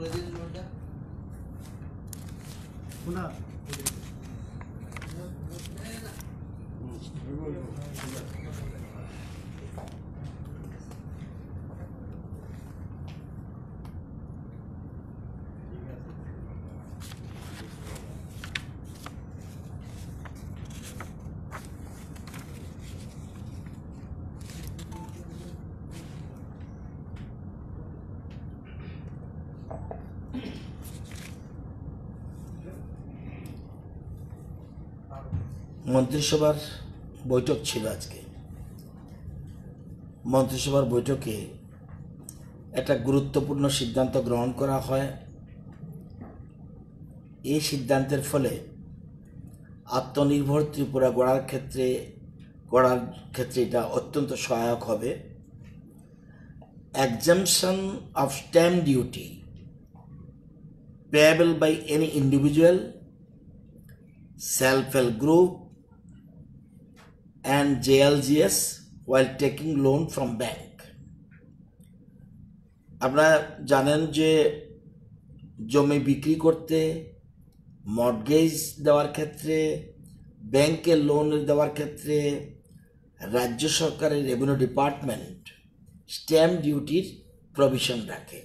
regular Una মন্ত্রিসভার বৈঠক ছিল আজকে মন্ত্রিসভার বৈঠকে একটা গুরুত্বপূর্ণ সিদ্ধান্ত গ্রহণ করা হয় এই সিদ্ধান্তের ফলে আত্মনির্ভর ত্রিপুরা গড়ার ক্ষেত্রে গড়ার ক্ষেত্রে এটা অত্যন্ত সহায়ক হবে exemption of stamp duty payable by any individual self help group and JLGS while taking loan from bank. আপনারা জানেন যে জমি বিক্রি করতে মর্গেজ দেওয়ার ক্ষেত্রে ব্যাংকে লোন দেওয়ার ক্ষেত্রে রাজ্য সরকারের রেভিনিউ ডিপার্টমেন্ট স্ট্যাম্প ডিউটির প্রভিশন রাখে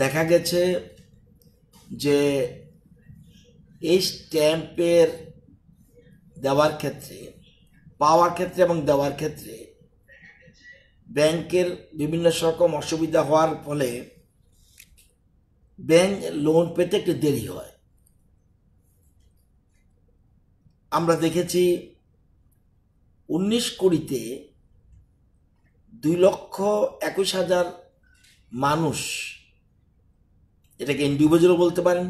দেখা গেছে যে এই স্ট্যাম্পের দেওয়ার ক্ষেত্রে পাওয়ার ক্ষেত্রে এবং দেওয়ার ক্ষেত্রে ব্যাংকের বিভিন্ন রকম অসুবিধা হওয়ার ফলে ব্যাংক লোন পেতে একটু দেরি হয় আমরা দেখেছি উনিশ কুড়িতে দুই লক্ষ একুশ হাজার মানুষ এটাকে ইন্ডিভিজুয়াল বলতে পারেন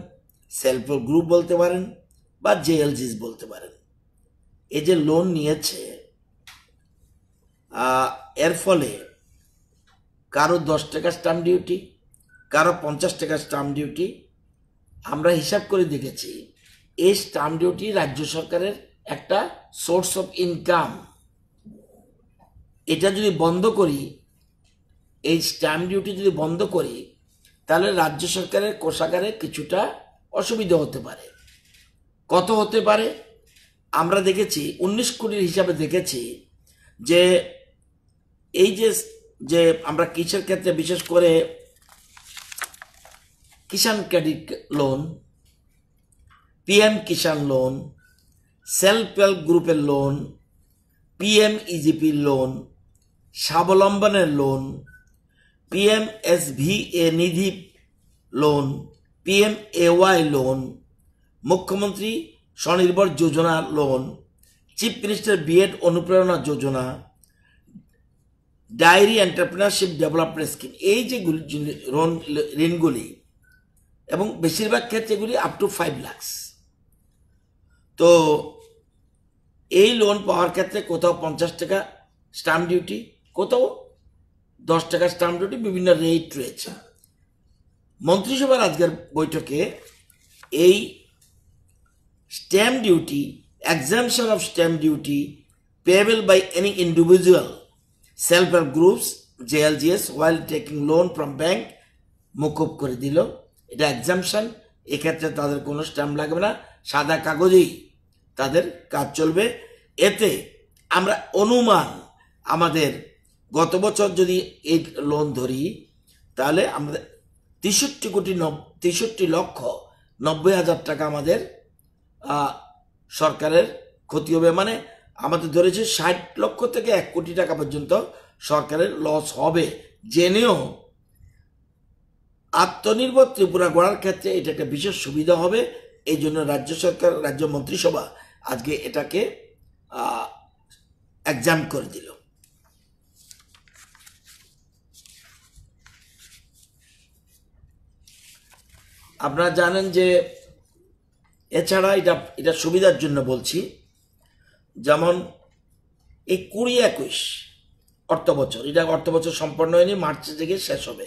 সেলফ গ্রুপ বলতে পারেন বা জেএলজিস বলতে পারেন এ যে লোন নিয়েছে এর ফলে কারো দশ টাকা স্টাম্প ডিউটি কারো পঞ্চাশ টাকা স্টাম্প ডিউটি আমরা হিসাব করে দেখেছি এই স্টাম্প ডিউটি রাজ্য সরকারের একটা সোর্স অফ ইনকাম এটা যদি বন্ধ করি এই স্ট্যাম্প ডিউটি যদি বন্ধ করি তাহলে রাজ্য সরকারের কোষাগারে কিছুটা অসুবিধা হতে পারে কত হতে পারে আমরা দেখেছি উনিশ কোটির হিসাবে দেখেছি যে এই যে যে আমরা কিসের ক্ষেত্রে বিশেষ করে Kisan credit loan PM Kisan loan self help গ্রুপের loan PM EGP e loan স্বাবলম্বনের loan PM S V A Nidhi loan PM AY loan মুখ্যমন্ত্রী স্বনির্ভর যোজনা লোন চিফ মিনিস্টার বিএড অনুপ্রেরণা যোজনা ডায়েরি এন্টারপ্রিনারশিপ ডেভেলপমেন্ট স্কিম এই যে ঋণ ঋণগুলি এবং বেশিরভাগ ক্ষেত্রে এগুলি আপ টু ফাইভ লাখস তো এই লোন পাওয়ার ক্ষেত্রে কোথাও পঞ্চাশ টাকা স্টাম্প ডিউটি কোথাও দশ টাকা স্টাম্প ডিউটি বিভিন্ন রেট রয়েছে মন্ত্রিসভার আজকের বৈঠকে এই stamp duty, exemption of stamp duty payable by any individual, self-help groups, JLGS while taking loan from bank মুকুব করে দিল এটা এক্সামশন এক্ষেত্রে তাদের কোনো স্ট্যাম্প লাগবে না সাদা কাগজেই তাদের কাজ চলবে এতে আমরা অনুমান আমাদের গত বছর যদি এই লোন ধরি তাহলে আমাদের তেষট্টি কোটি নব তেষট্টি লক্ষ নব্বই হাজার টাকা আমাদের সরকারের ক্ষতি হবে মানে আমাদের ধরেছে ষাট লক্ষ থেকে এক কোটি টাকা পর্যন্ত সরকারের লস হবে জেনেও আত্মনির্ভর ত্রিপুরা গড়ার ক্ষেত্রে এটা একটা বিশেষ সুবিধা হবে এই জন্য রাজ্য সরকার রাজ্য মন্ত্রিসভা আজকে এটাকে এক্সাম করে দিল আপনারা জানেন যে এছাড়া এটা এটা সুবিধার জন্য বলছি যেমন এই কুড়ি একুশ অর্থ বছর এটা অর্থ বছর সম্পন্ন হয়নি মার্চে থেকে শেষ হবে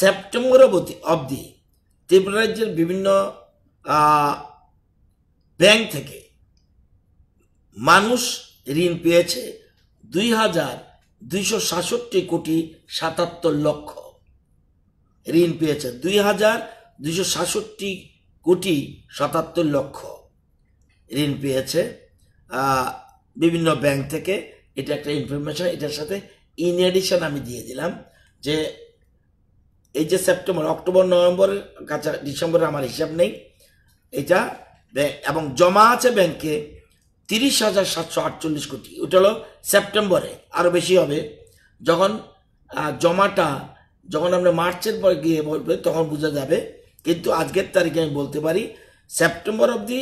সেপ্টেম্বর অবধি অবধি ত্রিপুরা রাজ্যের বিভিন্ন ব্যাংক থেকে মানুষ ঋণ পেয়েছে দুই হাজার দুইশো সাতষট্টি কোটি সাতাত্তর লক্ষ ঋণ পেয়েছে দুই হাজার দুইশো সাতষট্টি কোটি সাতাত্তর লক্ষ ঋণ পেয়েছে বিভিন্ন ব্যাংক থেকে এটা একটা ইনফরমেশন এটার সাথে ইন এডিশন আমি দিয়ে দিলাম যে এই যে সেপ্টেম্বর অক্টোবর নভেম্বরের কাছা ডিসেম্বরের আমার হিসাব নেই এটা এবং জমা আছে ব্যাংকে তিরিশ হাজার সাতশো আটচল্লিশ কোটি ওটা হলো সেপ্টেম্বরে আরও বেশি হবে যখন জমাটা যখন আমরা মার্চের পর গিয়ে বলবে তখন বোঝা যাবে কিন্তু আজকের তারিখে আমি বলতে পারি সেপ্টেম্বর অবধি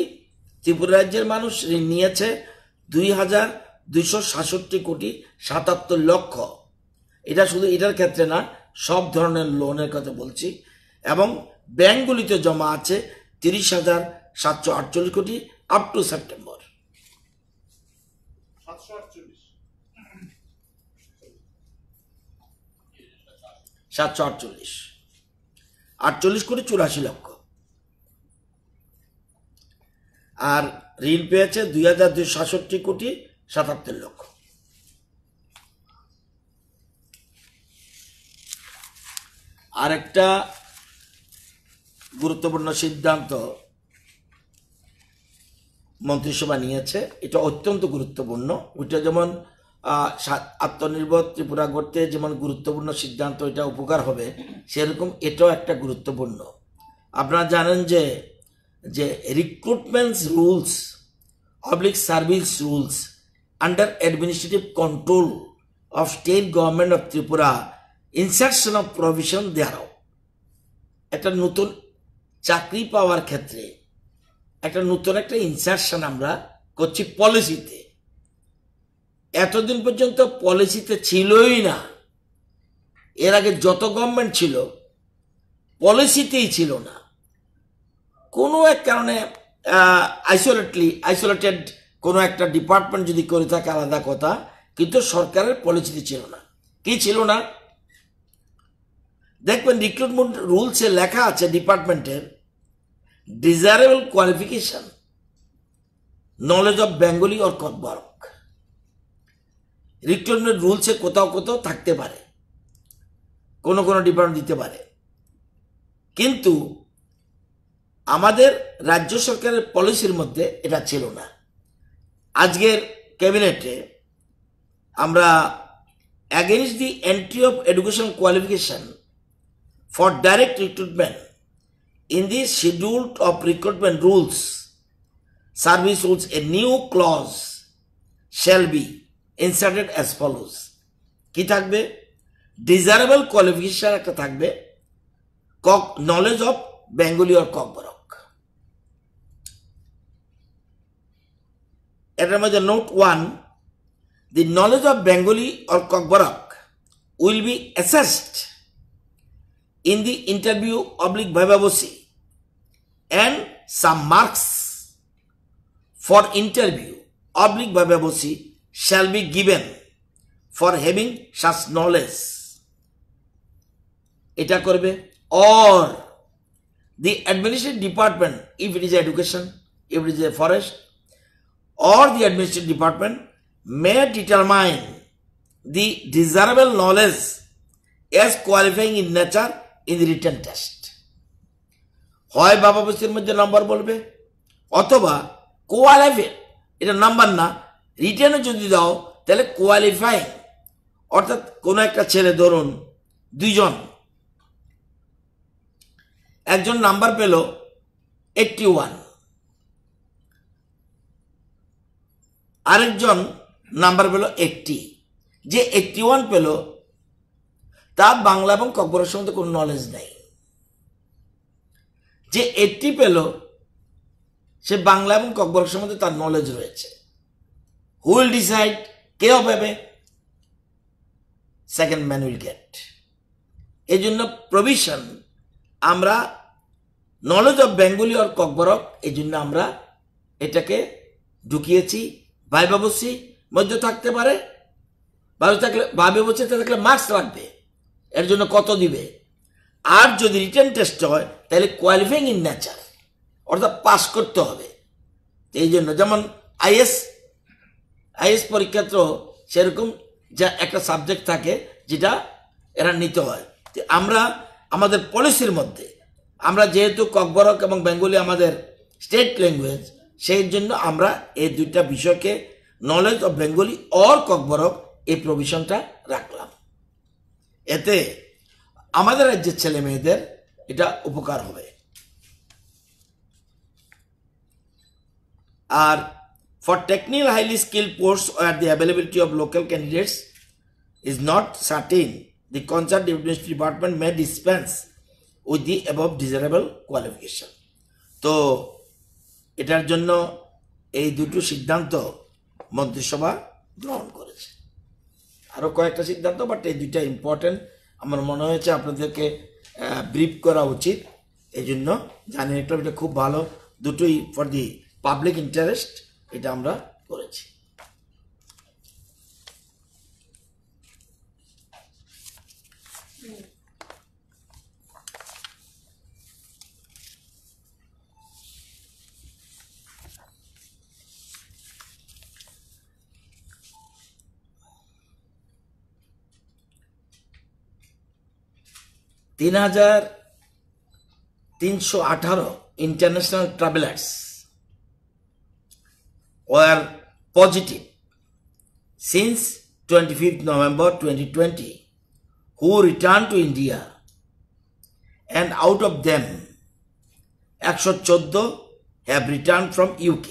ত্রিপুরা রাজ্যের মানুষ ঋণ নিয়েছে দুই হাজার দুইশো সাতষট্টি কোটি সাতাত্তর লক্ষ এটা শুধু এটার ক্ষেত্রে না সব ধরনের লোনের কথা বলছি এবং ব্যাঙ্কগুলিতে জমা আছে তিরিশ হাজার সাতশো আটচল্লিশ কোটি আপ টু সেপ্টেম্বর সাতশো আটচল্লিশ আটচল্লিশ কোটি চুরাশি লক্ষ আর ঋণ পেয়েছে দুই হাজার দুই সাতষট্টি কোটি সাতাত্তর লক্ষ আরেকটা গুরুত্বপূর্ণ সিদ্ধান্ত মন্ত্রিসভা নিয়েছে এটা অত্যন্ত গুরুত্বপূর্ণ ওইটা যেমন আত্মনির্ভর ত্রিপুরা করতে যেমন গুরুত্বপূর্ণ সিদ্ধান্ত এটা উপকার হবে সেরকম এটাও একটা গুরুত্বপূর্ণ আপনারা জানেন যে যে recruitments rules public service rules under administrative control of state government of Tripura insertion of provision দেওয়াও একটা নতুন চাকরি পাওয়ার ক্ষেত্রে একটা নতুন একটা ইনসেকশন আমরা করছি পলিসিতে এতদিন পর্যন্ত পলিসিতে ছিলই না এর আগে যত গভর্নমেন্ট ছিল পলিসিতেই ছিল না কোনো এক কারণে আইসোলেটলি আইসোলেটেড কোনো একটা ডিপার্টমেন্ট যদি করে থাকে আলাদা কথা কিন্তু সরকারের পলিসিতে ছিল না কি ছিল না দেখবেন রিক্রুটমেন্ট রুলসে লেখা আছে ডিপার্টমেন্টের desirable qualification knowledge of Bengali or কতবার রিক্রুটমেন্ট রুলসে কোথাও কোথাও থাকতে পারে কোনো কোনো ডিপার্টমেন্ট দিতে পারে কিন্তু আমাদের রাজ্য সরকারের পলিসির মধ্যে এটা ছিল না আজকের ক্যাবিনেটে আমরা against the entry of education qualification for direct recruitment in the schedule of recruitment rules service rules a new clause shall be inserted as follows কি থাকবে ডিজারেবল কোয়ালিফিকেশন একটা থাকবে কক knowledge of Bengali or Borok এটার মধ্যে note one the knowledge of Bengali or Borok will be assessed in the interview oblique viva voce and some marks for interview oblique viva voce shall be given for having such knowledge এটা করবে or the administrative department if it is education if it is a forest or the administrative department may determine the desirable knowledge as qualifying in nature in the written test হয় বাবা বস্তির মধ্যে number বলবে অথবা কোয়ালাইফের এটা number না রিটার্নে যদি দাও তাহলে কোয়ালিফাই অর্থাৎ কোনো একটা ছেলে ধরুন দুইজন একজন নাম্বার পেল এইটটি ওয়ান আরেকজন নাম্বার পেল এইটটি যে এইটটি ওয়ান পেল তার বাংলা এবং ককবরের সম্বন্ধে কোনো নলেজ নেই যে এইটটি পেল সে বাংলা এবং ককবরের সম্বন্ধে তার নলেজ রয়েছে Who will decide? কেও পাবে সেকেন্ড ম্যান উইল গেট এই জন্য প্রভিশন আমরা knowledge of Bengali or Kokborok এই জন্য আমরা এটাকে ঢুকিয়েছি ভাই বাবসি মধ্যে থাকতে পারে ভাবে থাকলে ভাবে বসে থাকলে মার্কস লাগবে এর জন্য কত দিবে আর যদি রিটার্ন টেস্ট হয় তাহলে কোয়ালিফাইং ইন নেচার অর্থাৎ পাস করতে হবে এই জন্য যেমন আইএস আইএস পরীক্ষাতেও সেরকম যা একটা সাবজেক্ট থাকে যেটা এরা নিতে হয় আমরা আমাদের পলিসির মধ্যে আমরা যেহেতু ককবরক এবং বেঙ্গলি আমাদের স্টেট ল্যাঙ্গুয়েজ সেই জন্য আমরা এই দুইটা বিষয়কে knowledge of Bengali or Kokborok এই প্রভিশনটা রাখলাম এতে আমাদের রাজ্যের ছেলে মেয়েদের এটা উপকার হবে আর for technical highly skilled posts where the availability of local candidates is not certain, the concert administrative department may dispense with the above desirable qualification. তো এটার জন্য এই দুটো সিদ্ধান্ত মন্ত্রিসভা গ্রহণ করেছে আরও কয়েকটা সিদ্ধান্ত বাট এই দুইটা ইম্পর্টেন্ট আমার মনে হয়েছে আপনাদেরকে ব্রিফ করা উচিত এই জন্য জানিয়ে রাখলাম এটা খুব ভালো দুটোই ফর দি পাবলিক ইন্টারেস্ট এটা আমরা করেছি তিন হাজার তিনশো আঠারো international travellers were positive since 25th November 2020 who returned to India and out of them 114 have returned from UK.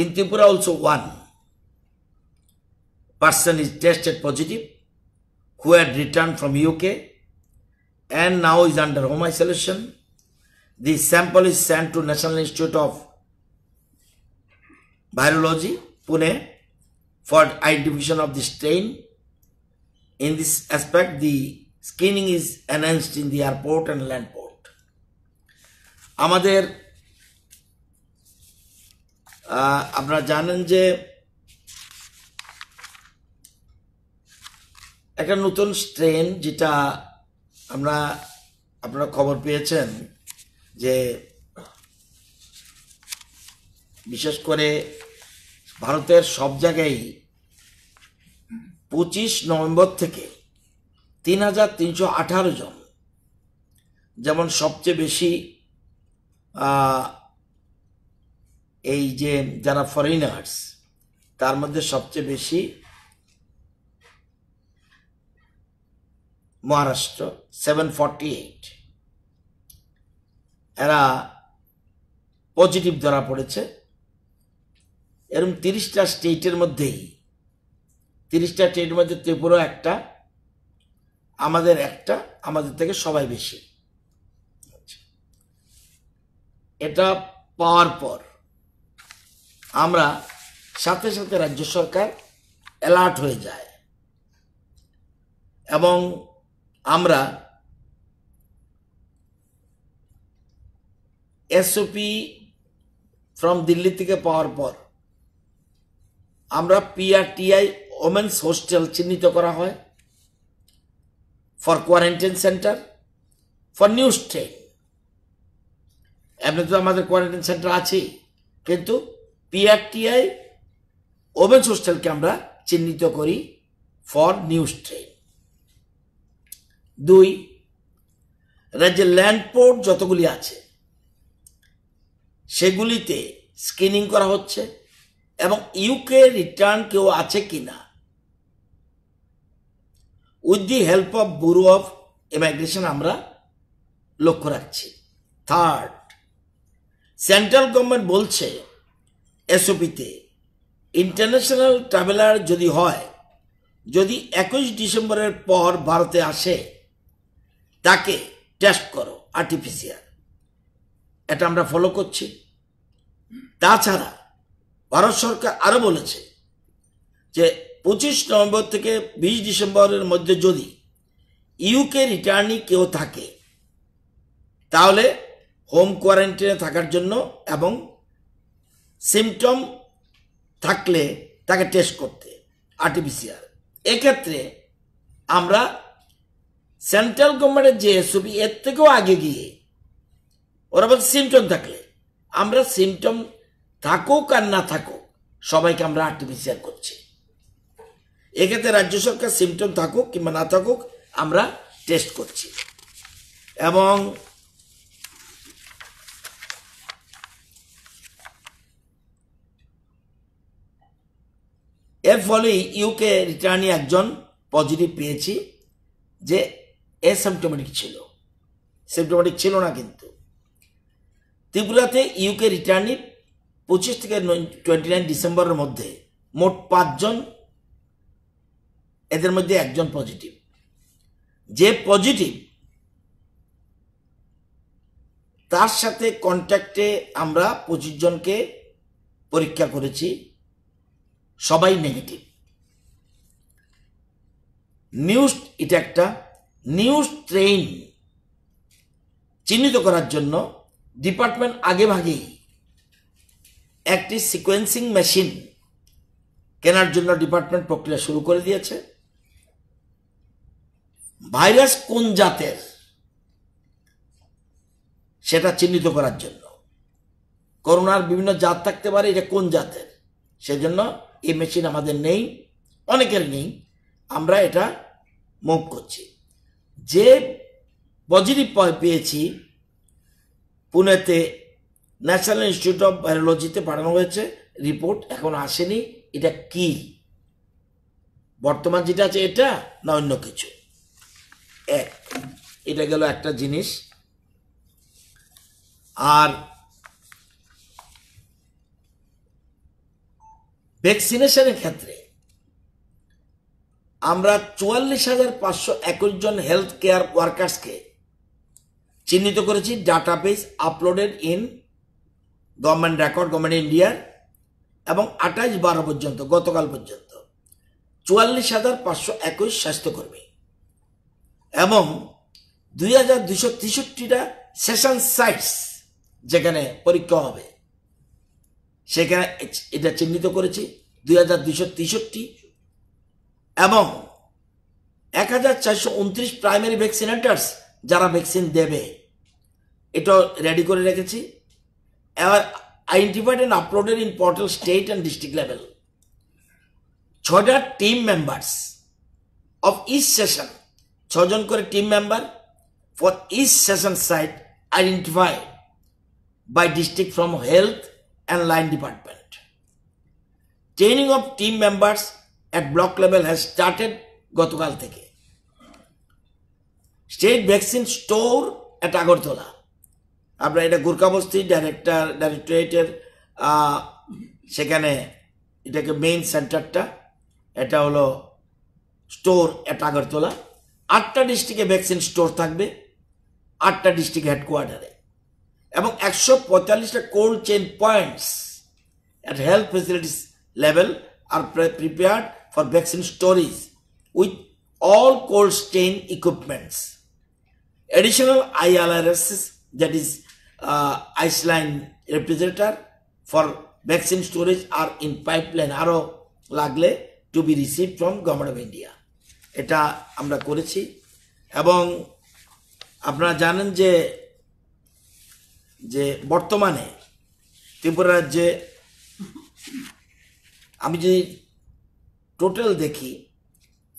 In Tripura also one person is tested positive who had returned from UK and now is under home isolation. The sample is sent to National Institute of virology, Pune, for identification of the strain. In this aspect, the screening is enhanced in the airport and land port. আমাদের আপনারা জানেন যে একটা নতুন strain যেটা আমরা আপনারা খবর পেয়েছেন যে বিশেষ করে ভারতের সব জায়গায় পঁচিশ নভেম্বর থেকে তিন হাজার তিনশো আঠারো জন যেমন সবচেয়ে বেশি এই যে যারা ফরেনার্স তার মধ্যে সবচেয়ে বেশি মহারাষ্ট্র সেভেন ফর্টি এইট এরা পজিটিভ ধরা পড়েছে এরকম তিরিশটা স্টেটের মধ্যেই তিরিশটা স্টেটের মধ্যে ত্রিপুরা একটা আমাদের একটা আমাদের থেকে সবাই বেশি এটা পাওয়ার পর আমরা সাথে সাথে রাজ্য সরকার অ্যালার্ট হয়ে যায় এবং আমরা এসওপি ফ্রম দিল্লি থেকে পাওয়ার পর আমরা পিআরটিআই ওমেন্স হোস্টেল চিহ্নিত করা হয় for quarantine centre for new stay এমনি তো আমাদের কোয়ারেন্টাইন সেন্টার আছেই কিন্তু পিআরটিআই ওমেন্স হোস্টেলকে আমরা চিহ্নিত করি ফর নিউ স্টে দুই রাজ্যের ল্যান্ডপোর্ট যতগুলি আছে সেগুলিতে স্ক্রিনিং করা হচ্ছে এবং ইউকে রিটার্ন কেউ আছে কি না with the help of bureau of immigration আমরা লক্ষ্য রাখছি থার্ড সেন্ট্রাল গভর্নমেন্ট বলছে এসওপিতে ইন্টারন্যাশনাল ট্রাভেলার যদি হয় যদি একুশ ডিসেম্বরের পর ভারতে আসে তাকে টেস্ট করো আর্টিফিশিয়াল এটা আমরা ফলো করছি তাছাড়া ভারত সরকার আরও বলেছে যে পঁচিশ নভেম্বর থেকে বিশ ডিসেম্বরের মধ্যে যদি ইউকে রিটার্নি কেউ থাকে তাহলে হোম কোয়ারেন্টাইনে থাকার জন্য এবং সিমটম থাকলে তাকে টেস্ট করতে আরটিপিসিআর এক্ষেত্রে আমরা সেন্ট্রাল গভর্নমেন্টের যে এসওপি এর থেকেও আগে গিয়ে ওরা বলছে সিমটম থাকলে আমরা সিমটম থাকুক আর না থাকুক সবাইকে আমরা আর্টিফিশিয়াল করছি এক্ষেত্রে রাজ্য সরকার সিমটম থাকুক কিংবা না থাকুক আমরা টেস্ট করছি এবং এর ফলে ইউকে রিটার্নি একজন পজিটিভ পেয়েছি যে এসিমটোমেটিক ছিল সিমটোমেটিক ছিল না কিন্তু ত্রিপুরাতে ইউকে রিটার্নি পঁচিশ থেকে টোয়েন্টি নাইন ডিসেম্বরের মধ্যে মোট পাঁচজন এদের মধ্যে একজন পজিটিভ যে পজিটিভ তার সাথে কন্ট্যাক্টে আমরা পঁচিশ জনকে পরীক্ষা করেছি সবাই নেগেটিভ নিউজ এটা একটা নিউজ ট্রেন চিহ্নিত করার জন্য ডিপার্টমেন্ট আগেভাগেই একটি সিকোয়েন্সিং মেশিন কেনার জন্য ডিপার্টমেন্ট প্রক্রিয়া শুরু করে দিয়েছে ভাইরাস কোন জাতের সেটা চিহ্নিত করার জন্য করোনার বিভিন্ন জাত থাকতে পারে এটা কোন জাতের সেজন্য এই মেশিন আমাদের নেই অনেকের নেই আমরা এটা মুভ করছি যে পজিটিভ পেয়েছি পুনেতে ন্যাশনাল ইনস্টিটিউট অফ ভাইরোলজিতে পাঠানো হয়েছে রিপোর্ট এখন আসেনি এটা কি বর্তমান যেটা আছে এটা না অন্য কিছু এক এটা গেল একটা জিনিস আর ভ্যাকসিনেশনের ক্ষেত্রে আমরা চুয়াল্লিশ হাজার পাঁচশো একুশ জন হেলথ কেয়ার ওয়ার্কার্সকে চিহ্নিত করেছি database uploaded in government record government ইন্ডিয়ার এবং আটাইশ বারো পর্যন্ত গতকাল পর্যন্ত চুয়াল্লিশ হাজার পাঁচশো একুশ স্বাস্থ্যকর্মী এবং দুই হাজার দুশো তেষট্টিটা সেশন সাইটস যেখানে পরীক্ষা হবে সেখানে এটা চিহ্নিত করেছি দুই হাজার দুশো তেষট্টি এবং এক হাজার চারশো উনত্রিশ প্রাইমারি ভ্যাকসিনেটার্স যারা ভ্যাকসিন দেবে এটা রেডি করে রেখেছি identified and uploaded in portal state and district level. ছয়টা team members of each session ছজন করে team member for each session site identified by district from health and line department. Training of team members at block level has started গতকাল থেকে state vaccine store at Agartala আমরা এটা গুরকাবস্তি director ডাইরেক্টরেটের সেখানে এটাকে main সেন্টারটা এটা হলো স্টোর এট আগরতলা আটটা ডিস্ট্রিক্টে ভ্যাকসিন স্টোর থাকবে আটটা ডিস্ট্রিক্ট হেডকোয়ার্টারে এবং একশো পঁয়তাল্লিশটা cold chain points at health facilities level are prepared for vaccine storage with all cold chain equipments I ILRS that is ice line refrigerator for vaccine storage are in pipeline আরও লাগলে to be receive from government of India এটা আমরা করেছি এবং আপনারা জানেন যে যে বর্তমানে ত্রিপুরা রাজ্যে আমি যদি টোটাল দেখি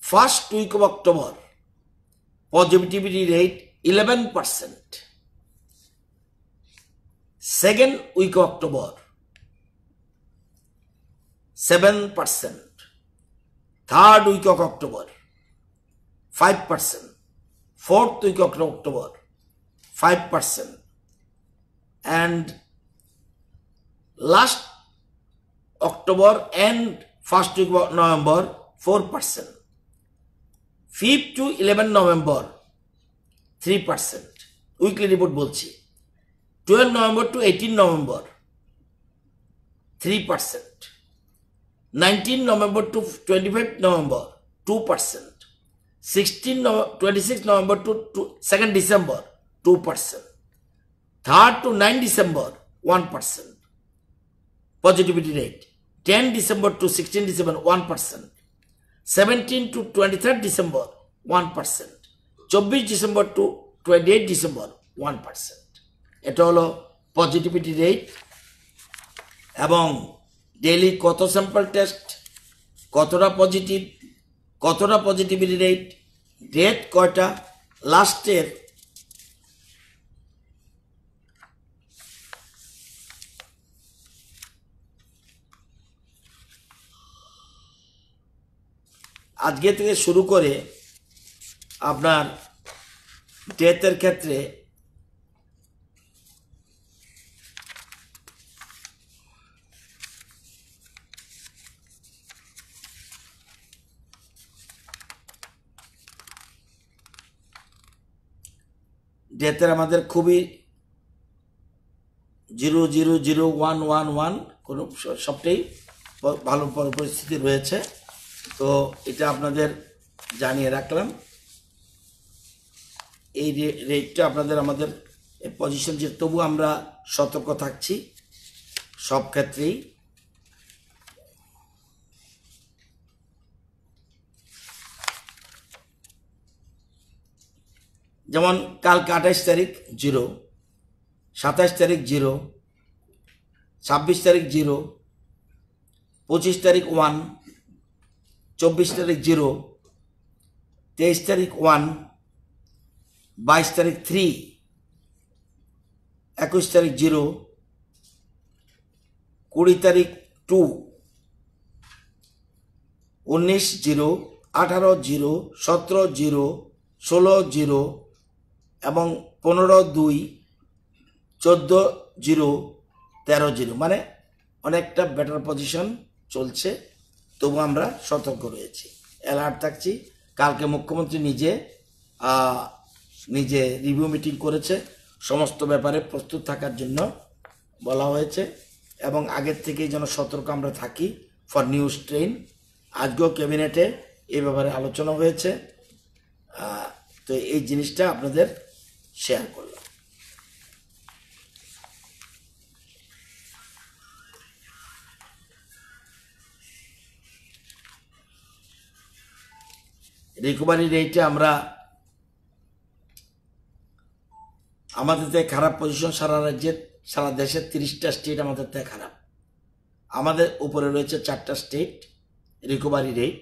first week of October positivity rate eleven percent second week October seven percent third week of October five percent fourth week of October five percent and last October and first week November four percent fifth to eleven November three percent weekly report বলছি twelve November to eighteen November three percent nineteen November to twenty five November two percent sixteen twenty six November to two second December two percent third to nine December one percent positivity rate ten December to sixteen December one percent seventeen to twenty third December one percent চব্বিশ December to twenty eight December one percent এটা হলো positivity rate এবং daily কত sample test কতটা positive কতটা positivity rate rate কয়টা লাস্টের আজকে থেকে শুরু করে আপনার ডেথের ক্ষেত্রে ডেথের আমাদের খুবই zero zero zero one one one কোনো সবটাই ভালো পরিস্থিতি রয়েছে তো এটা আপনাদের জানিয়ে রাখলাম এই রেটটা আপনাদের আমাদের পজিশন যে তবু আমরা সতর্ক থাকছি সব ক্ষেত্রেই যেমন কালকে আঠাশ তারিখ জিরো সাতাশ তারিখ জিরো ছাব্বিশ তারিখ জিরো পঁচিশ তারিখ ওয়ান চব্বিশ তারিখ জিরো তেইশ তারিখ ওয়ান বাইশ তারিখ থ্রি একুশ তারিখ জিরো কুড়ি তারিখ টু উনিশ জিরো আঠারো জিরো সতেরো জিরো ষোলো জিরো এবং পনেরো দুই চোদ্দো জিরো তেরো জিরো মানে অনেকটা বেটার পজিশন চলছে তবু আমরা সতর্ক রয়েছি অ্যালার্ট থাকছি কালকে মুখ্যমন্ত্রী নিজে নিজে রিভিউ মিটিং করেছে সমস্ত ব্যাপারে প্রস্তুত থাকার জন্য বলা হয়েছে এবং আগের থেকেই যেন সতর্ক আমরা থাকি ফর নিউজ ট্রেন আজকেও ক্যাবিনেটে এ ব্যাপারে আলোচনা হয়েছে তো এই জিনিসটা আপনাদের শেয়ার করলাম রিকভারি রেটে আমরা আমাদের থেকে খারাপ পজিশন সারা রাজ্যের সারা দেশের তিরিশটা স্টেট আমাদের থেকে খারাপ আমাদের উপরে রয়েছে চারটা state recovery rate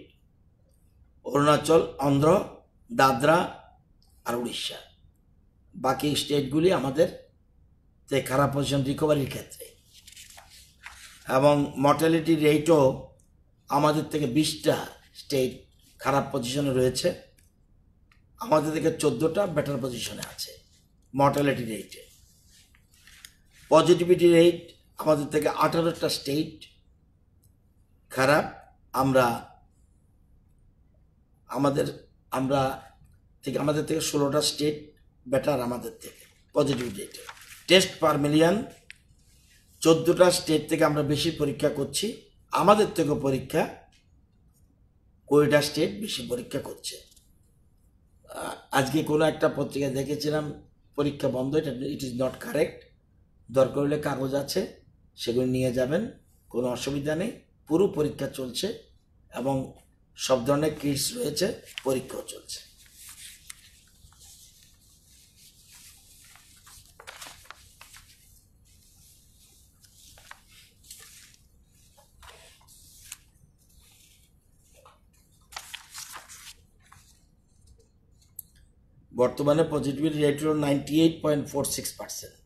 Arunachal Andhra Dadra আর উড়িষ্যা বাকি স্টেটগুলি আমাদের যে খারাপ পজিশন রিকভারির ক্ষেত্রে এবং মর্টালিটি রেটও আমাদের থেকে বিশটা স্টেট খারাপ পজিশনে রয়েছে আমাদের থেকে চোদ্দোটা বেটার পজিশনে আছে মর্টালিটি রেটে পজিটিভিটি রেট আমাদের থেকে আঠারোটা স্টেট খারাপ আমরা আমাদের আমরা থেকে আমাদের থেকে ষোলোটা স্টেট বেটার আমাদের থেকে পজিটিভ রেটে টেস্ট পার মিলিয়ন চোদ্দোটা স্টেট থেকে আমরা বেশি পরীক্ষা করছি আমাদের থেকে পরীক্ষা কুড়িটা স্টেট বেশি পরীক্ষা করছে আজকে কোনো একটা পত্রিকা দেখেছিলাম পরীক্ষা বন্ধ এটা ইট ইজ নট কারেক্ট দরকার হলে কাগজ আছে সেগুলো নিয়ে যাবেন কোনো অসুবিধা নেই পুরো পরীক্ষা চলছে এবং সব ধরনের ক্রিস রয়েছে পরীক্ষাও চলছে বর্তমানে পজিটিভিটি রেট হল ninety eight point four six percent